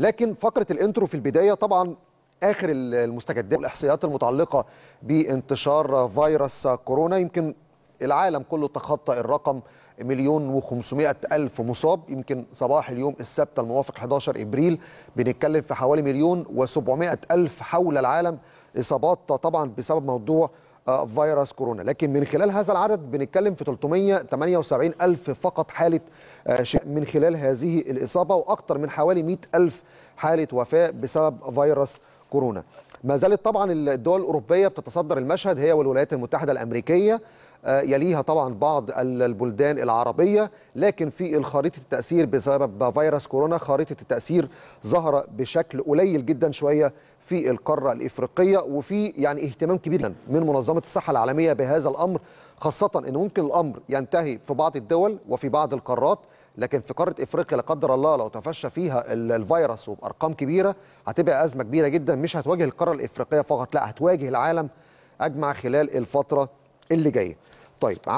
لكن فقره الانترو في البدايه طبعا اخر المستجدات والاحصائيات المتعلقه بانتشار فيروس كورونا يمكن العالم كله تخطى الرقم مليون و500 ألف مصاب يمكن صباح اليوم السبت الموافق 11 إبريل بنتكلم في حوالي مليون و700 ألف حول العالم إصابات طبعا بسبب موضوع آه، فيروس كورونا لكن من خلال هذا العدد بنتكلم في 378 ألف فقط حالة آه، من خلال هذه الإصابة وأكثر من حوالي 100 ألف حالة وفاة بسبب فيروس كورونا ما زالت طبعا الدول الأوروبية بتتصدر المشهد هي والولايات المتحدة الأمريكية آه، يليها طبعا بعض البلدان العربية لكن في خريطة التأثير بسبب فيروس كورونا خريطة التأثير ظهر بشكل قليل جدا شوية في القارة الإفريقية وفي يعني اهتمام كبير من منظمة الصحة العالمية بهذا الأمر خاصة أن ممكن الأمر ينتهي في بعض الدول وفي بعض القارات لكن في قاره افريقيا لا قدر الله لو تفشى فيها الفيروس وبارقام كبيره هتبقى ازمه كبيره جدا مش هتواجه القاره الافريقيه فقط لا هتواجه العالم اجمع خلال الفتره اللي جايه طيب